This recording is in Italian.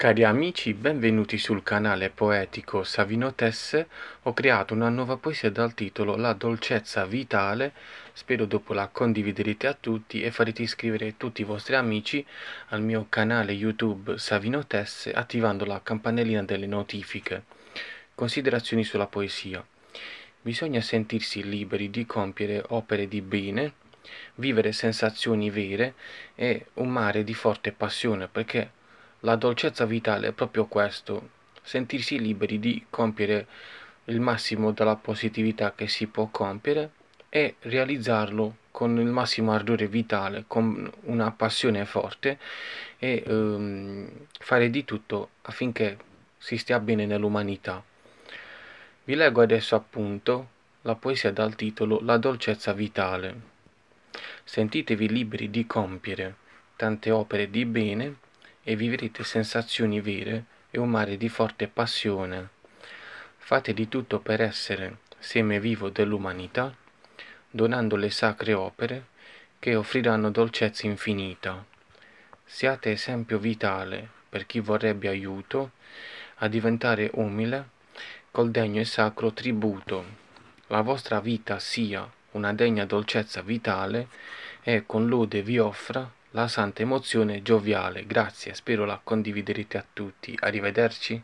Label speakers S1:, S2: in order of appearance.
S1: Cari amici, benvenuti sul canale poetico Savino Tesse. Ho creato una nuova poesia dal titolo La dolcezza vitale. Spero dopo la condividerete a tutti e farete iscrivere tutti i vostri amici al mio canale YouTube Savino Tesse attivando la campanellina delle notifiche. Considerazioni sulla poesia. Bisogna sentirsi liberi di compiere opere di bene, vivere sensazioni vere e un mare di forte passione perché la dolcezza vitale è proprio questo, sentirsi liberi di compiere il massimo della positività che si può compiere e realizzarlo con il massimo ardore vitale, con una passione forte e ehm, fare di tutto affinché si stia bene nell'umanità. Vi leggo adesso appunto la poesia dal titolo La dolcezza vitale. Sentitevi liberi di compiere tante opere di bene e vivrete sensazioni vere e un mare di forte passione. Fate di tutto per essere seme vivo dell'umanità, donando le sacre opere che offriranno dolcezza infinita. Siate esempio vitale per chi vorrebbe aiuto a diventare umile col degno e sacro tributo. La vostra vita sia una degna dolcezza vitale e con lode vi offra la santa emozione gioviale. Grazie, spero la condividerete a tutti. Arrivederci.